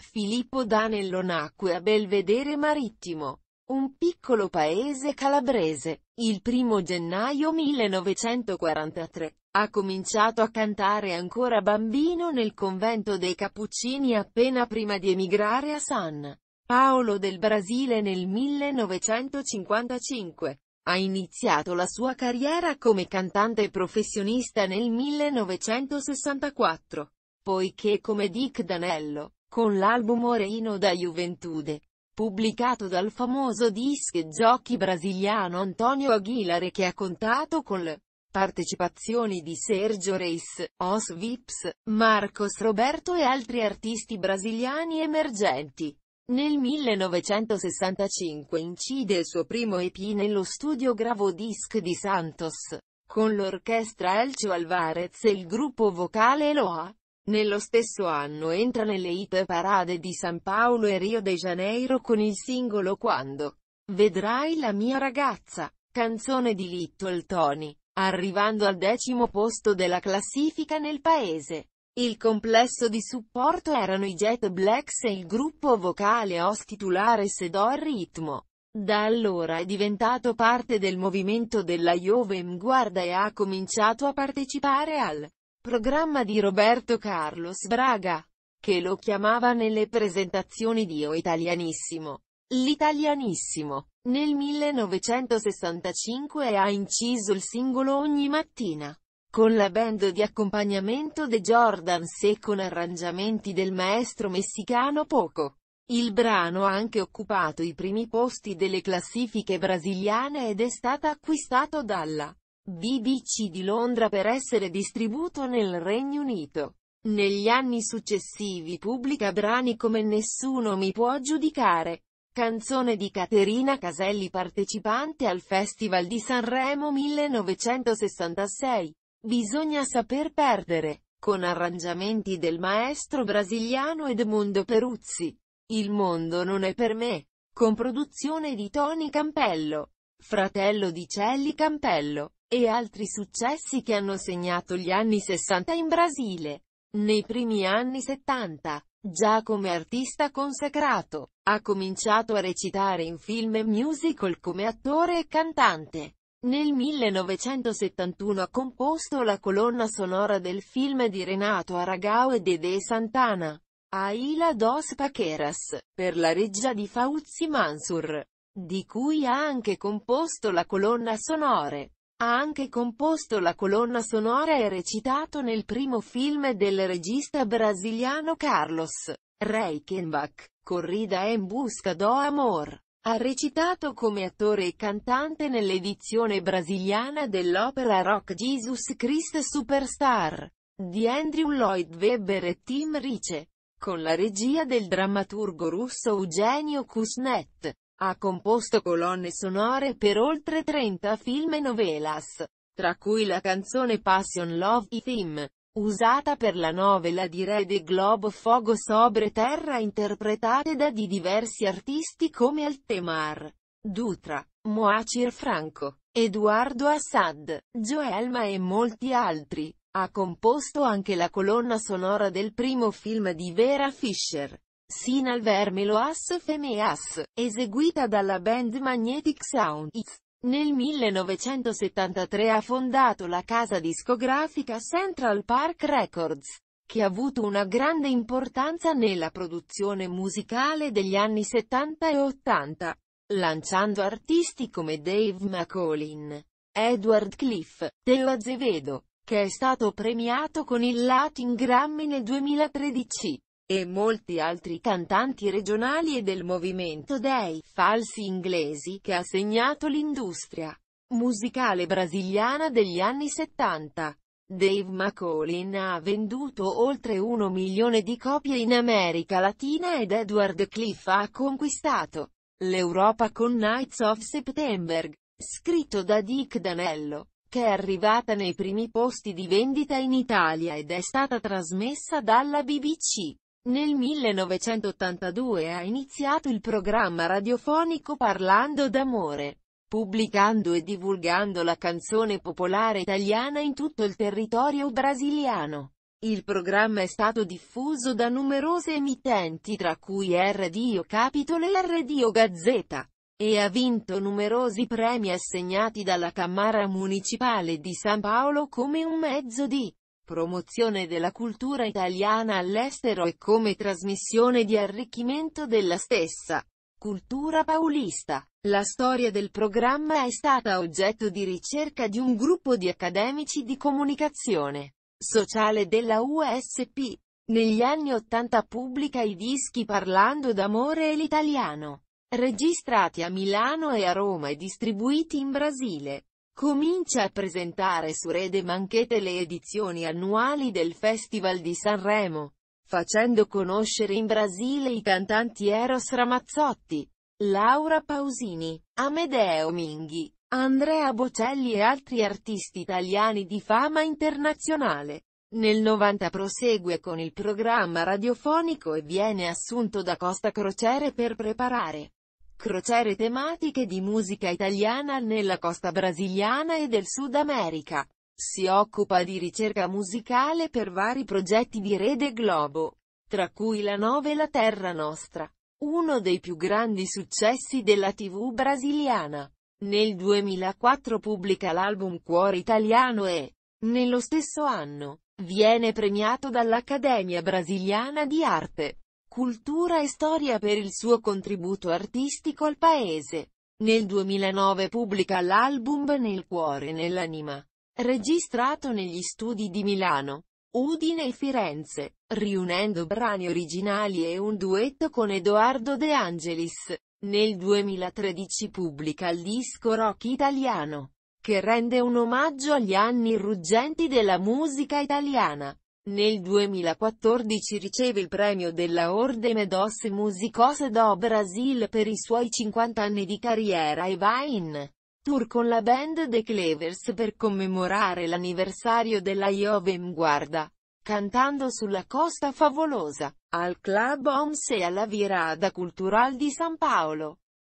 Filippo Danello nacque a Belvedere Marittimo, un piccolo paese calabrese. Il primo gennaio 1943, ha cominciato a cantare ancora bambino nel convento dei Cappuccini appena prima di emigrare a San Paolo del Brasile nel 1955. Ha iniziato la sua carriera come cantante professionista nel 1964, poiché come Dick Danello, con l'album Oreino da Juventude, pubblicato dal famoso disc giochi brasiliano Antonio Aguilare che ha contato con le partecipazioni di Sergio Reis, Os Vips, Marcos Roberto e altri artisti brasiliani emergenti. Nel 1965 incide il suo primo EP nello studio Gravo Disc di Santos, con l'orchestra Elcio Alvarez e il gruppo vocale Loa. Nello stesso anno entra nelle hit parade di San Paolo e Rio de Janeiro con il singolo Quando vedrai la mia ragazza, canzone di Little Tony, arrivando al decimo posto della classifica nel paese. Il complesso di supporto erano i Jet Blacks e il gruppo vocale host titolare sedò il ritmo. Da allora è diventato parte del movimento della Jovem Guarda e ha cominciato a partecipare al programma di Roberto Carlos Braga, che lo chiamava nelle presentazioni di O Italianissimo. L'italianissimo. Nel 1965 ha inciso il singolo Ogni mattina, con la band di accompagnamento The Jordans e con arrangiamenti del maestro messicano Poco. Il brano ha anche occupato i primi posti delle classifiche brasiliane ed è stato acquistato dalla BBC di Londra per essere distribuito nel Regno Unito. Negli anni successivi pubblica brani come Nessuno mi può giudicare, canzone di Caterina Caselli partecipante al Festival di Sanremo 1966, Bisogna saper perdere, con arrangiamenti del maestro brasiliano Edmundo Peruzzi. Il mondo non è per me, con produzione di Tony Campello fratello di Celli Campello, e altri successi che hanno segnato gli anni 60 in Brasile. Nei primi anni 70, già come artista consacrato, ha cominciato a recitare in film e musical come attore e cantante. Nel 1971 ha composto la colonna sonora del film di Renato Aragao e Dede Santana, Aila dos Paqueras, per la regia di Fauzi Mansur di cui ha anche composto la colonna sonore. Ha anche composto la colonna sonora e recitato nel primo film del regista brasiliano Carlos Reichenbach, Corrida en busca do amor. Ha recitato come attore e cantante nell'edizione brasiliana dell'opera rock Jesus Christ Superstar di Andrew Lloyd Webber e Tim Rice, con la regia del drammaturgo russo Eugenio Kusnet. Ha composto colonne sonore per oltre 30 film e novelas, tra cui la canzone Passion Love I Theme, usata per la novela di Red e Globo Fogo Sobre Terra interpretate da di diversi artisti come Altemar, Dutra, Moacir Franco, Eduardo Assad, Joelma e molti altri. Ha composto anche la colonna sonora del primo film di Vera Fischer, Sinal Vermeloas Femeas, eseguita dalla band Magnetic Sounds. Nel 1973 ha fondato la casa discografica Central Park Records, che ha avuto una grande importanza nella produzione musicale degli anni 70 e 80, lanciando artisti come Dave McCollin, Edward Cliff, Teo Azevedo, che è stato premiato con il Latin Grammy nel 2013 e molti altri cantanti regionali e del movimento dei falsi inglesi che ha segnato l'industria musicale brasiliana degli anni 70. Dave McCollin ha venduto oltre 1 milione di copie in America Latina ed Edward Cliff ha conquistato l'Europa con Nights of September, scritto da Dick Danello, che è arrivata nei primi posti di vendita in Italia ed è stata trasmessa dalla BBC. Nel 1982 ha iniziato il programma radiofonico Parlando d'amore, pubblicando e divulgando la canzone popolare italiana in tutto il territorio brasiliano. Il programma è stato diffuso da numerose emittenti tra cui RDO Capitol e RDO Gazzetta, e ha vinto numerosi premi assegnati dalla Camara Municipale di San Paolo come un mezzo di promozione della cultura italiana all'estero e come trasmissione di arricchimento della stessa. Cultura paulista. La storia del programma è stata oggetto di ricerca di un gruppo di accademici di comunicazione sociale della USP. Negli anni Ottanta pubblica i dischi Parlando d'amore e l'italiano, registrati a Milano e a Roma e distribuiti in Brasile. Comincia a presentare su Rede Manchete le edizioni annuali del Festival di Sanremo, facendo conoscere in Brasile i cantanti Eros Ramazzotti, Laura Pausini, Amedeo Minghi, Andrea Bocelli e altri artisti italiani di fama internazionale. Nel 90 prosegue con il programma radiofonico e viene assunto da Costa Crociere per preparare Crociere tematiche di musica italiana nella costa brasiliana e del Sud America. Si occupa di ricerca musicale per vari progetti di Rede Globo, tra cui La Nove e La Terra Nostra, uno dei più grandi successi della TV brasiliana. Nel 2004 pubblica l'album Cuore Italiano e, nello stesso anno, viene premiato dall'Accademia Brasiliana di Arte cultura e storia per il suo contributo artistico al paese. Nel 2009 pubblica l'album Nel cuore e nell'anima, registrato negli studi di Milano, Udine e Firenze, riunendo brani originali e un duetto con Edoardo De Angelis. Nel 2013 pubblica il disco rock italiano, che rende un omaggio agli anni ruggenti della musica italiana. Nel 2014 riceve il premio della Ordem dos Musicos do Brasil per i suoi 50 anni di carriera e va in tour con la band The Clevers per commemorare l'anniversario della Jovem Guarda, cantando sulla Costa Favolosa, al Club Oms e alla Virada Cultural di San Paolo.